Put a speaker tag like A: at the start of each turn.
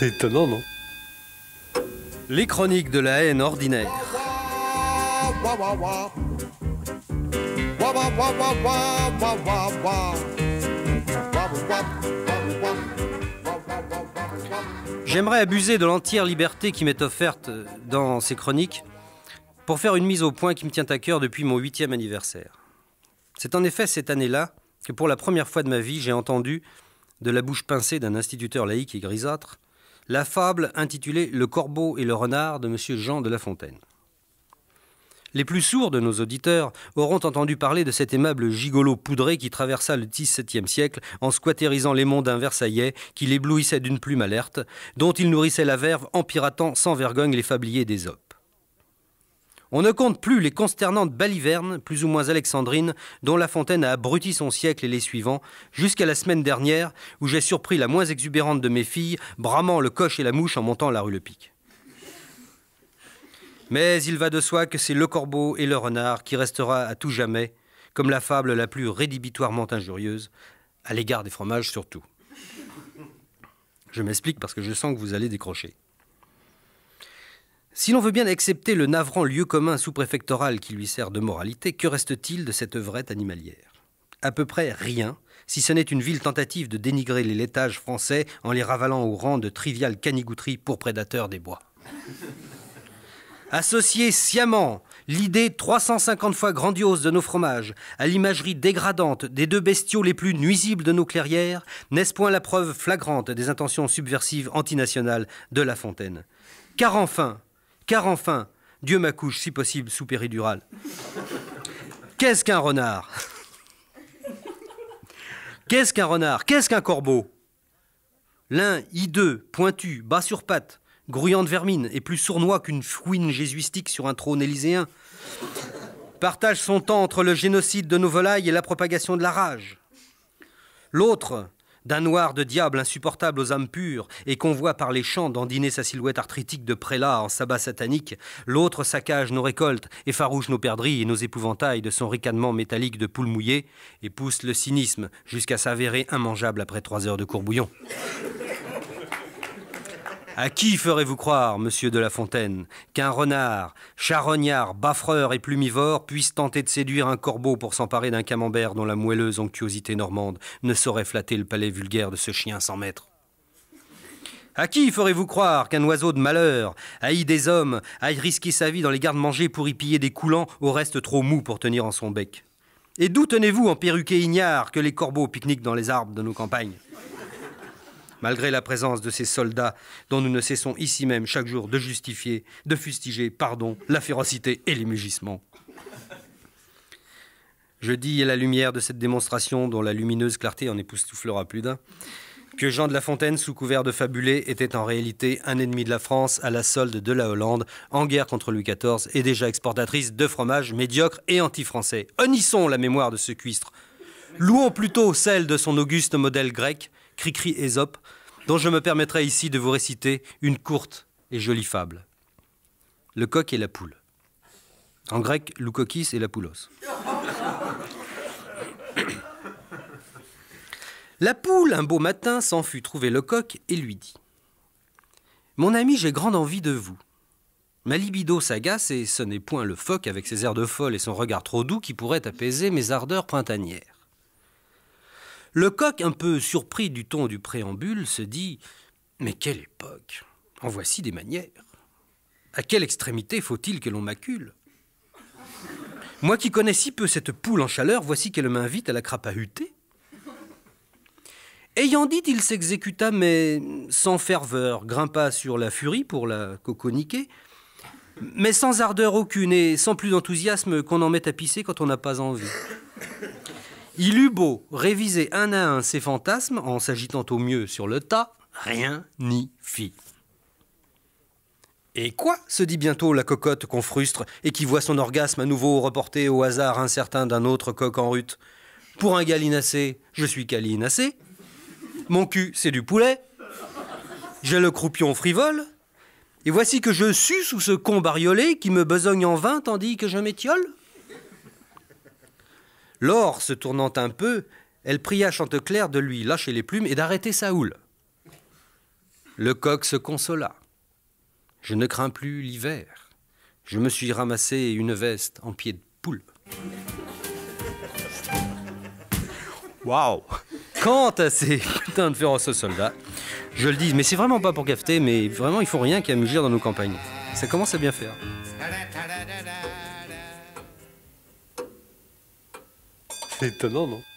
A: C'est étonnant, non Les chroniques de la haine ordinaire. J'aimerais abuser de l'entière liberté qui m'est offerte dans ces chroniques pour faire une mise au point qui me tient à cœur depuis mon huitième anniversaire. C'est en effet cette année-là que pour la première fois de ma vie j'ai entendu, de la bouche pincée d'un instituteur laïque et grisâtre, la fable intitulée Le corbeau et le renard de M. Jean de La Fontaine. Les plus sourds de nos auditeurs auront entendu parler de cet aimable gigolo poudré qui traversa le XVIIe siècle en squatterisant les monts d'un Versaillais, qui l'éblouissait d'une plume alerte, dont il nourrissait la verve en piratant sans vergogne les fabliers des on ne compte plus les consternantes balivernes, plus ou moins alexandrines, dont La Fontaine a abruti son siècle et les suivants, jusqu'à la semaine dernière, où j'ai surpris la moins exubérante de mes filles, bramant le coche et la mouche en montant la rue Le Pic. Mais il va de soi que c'est le corbeau et le renard qui restera à tout jamais, comme la fable la plus rédhibitoirement injurieuse, à l'égard des fromages surtout. Je m'explique parce que je sens que vous allez décrocher. Si l'on veut bien accepter le navrant lieu commun sous-préfectoral qui lui sert de moralité, que reste-t-il de cette œuvrette animalière À peu près rien, si ce n'est une vile tentative de dénigrer les laitages français en les ravalant au rang de triviales canigouteries pour prédateurs des bois. Associer sciemment l'idée 350 fois grandiose de nos fromages à l'imagerie dégradante des deux bestiaux les plus nuisibles de nos clairières, n'est-ce point la preuve flagrante des intentions subversives antinationales de La Fontaine Car enfin, car enfin, Dieu m'accouche, si possible, sous péridural. Qu'est-ce qu'un renard Qu'est-ce qu'un renard Qu'est-ce qu'un corbeau L'un, hideux, pointu, bas sur pattes, grouillant de vermine et plus sournois qu'une fouine jésuistique sur un trône élyséen, partage son temps entre le génocide de nos volailles et la propagation de la rage. L'autre, d'un noir de diable insupportable aux âmes pures, et qu'on voit par les champs dandiner sa silhouette arthritique de prélat en sabbat satanique, l'autre saccage nos récoltes, effarouche nos perdrix et nos épouvantails de son ricanement métallique de poule mouillée, et pousse le cynisme jusqu'à s'avérer immangeable après trois heures de courbouillon. À qui ferez-vous croire, monsieur de La Fontaine, qu'un renard, charognard, baffreur et plumivore puisse tenter de séduire un corbeau pour s'emparer d'un camembert dont la moelleuse onctuosité normande ne saurait flatter le palais vulgaire de ce chien sans maître à qui ferez-vous croire qu'un oiseau de malheur, haï des hommes, aille risquer sa vie dans les gardes mangers pour y piller des coulants au reste trop mou pour tenir en son bec Et d'où tenez-vous en perruquet ignare que les corbeaux pique dans les arbres de nos campagnes malgré la présence de ces soldats dont nous ne cessons ici même chaque jour de justifier, de fustiger, pardon, la férocité et les mugissements. Je dis à la lumière de cette démonstration dont la lumineuse clarté en époustouflera plus d'un, que Jean de La Fontaine, sous couvert de fabulé, était en réalité un ennemi de la France à la solde de la Hollande, en guerre contre Louis XIV et déjà exportatrice de fromages médiocres et anti-français. Honnissons la mémoire de ce cuistre. Louons plutôt celle de son auguste modèle grec, Cricri Ésope, dont je me permettrai ici de vous réciter une courte et jolie fable. Le coq et la poule. En grec, loukokis et la poulos. La poule, un beau matin, s'en fut trouver le coq et lui dit Mon ami, j'ai grande envie de vous. Ma libido s'agace et ce n'est point le phoque avec ses airs de folle et son regard trop doux qui pourrait apaiser mes ardeurs printanières coq, un peu surpris du ton du préambule, se dit Mais quelle époque En voici des manières. À quelle extrémité faut-il que l'on macule Moi qui connais si peu cette poule en chaleur, voici qu'elle m'invite à la crapahuter !» Ayant dit, il s'exécuta, mais sans ferveur, grimpa sur la furie pour la coconiquer, mais sans ardeur aucune et sans plus d'enthousiasme qu'on en met à pisser quand on n'a pas envie. Il eut beau réviser un à un ses fantasmes en s'agitant au mieux sur le tas, rien n'y fit. Et quoi se dit bientôt la cocotte qu'on frustre et qui voit son orgasme à nouveau reporté au hasard incertain d'un autre coq en rut Pour un galinacé, je suis galinacé. Mon cul, c'est du poulet. J'ai le croupion frivole. Et voici que je suis sous ce con bariolé qui me besogne en vain tandis que je m'étiole lors, se tournant un peu, elle pria Chanteclerc de lui lâcher les plumes et d'arrêter sa houle. Le coq se consola. Je ne crains plus l'hiver. Je me suis ramassé une veste en pied de poule. Waouh Quant à ces putains de féroces soldats, je le dis, mais c'est vraiment pas pour cafeter, mais vraiment, il faut rien qu'à mugir dans nos campagnes. Ça commence à bien faire. C'est étonnant, non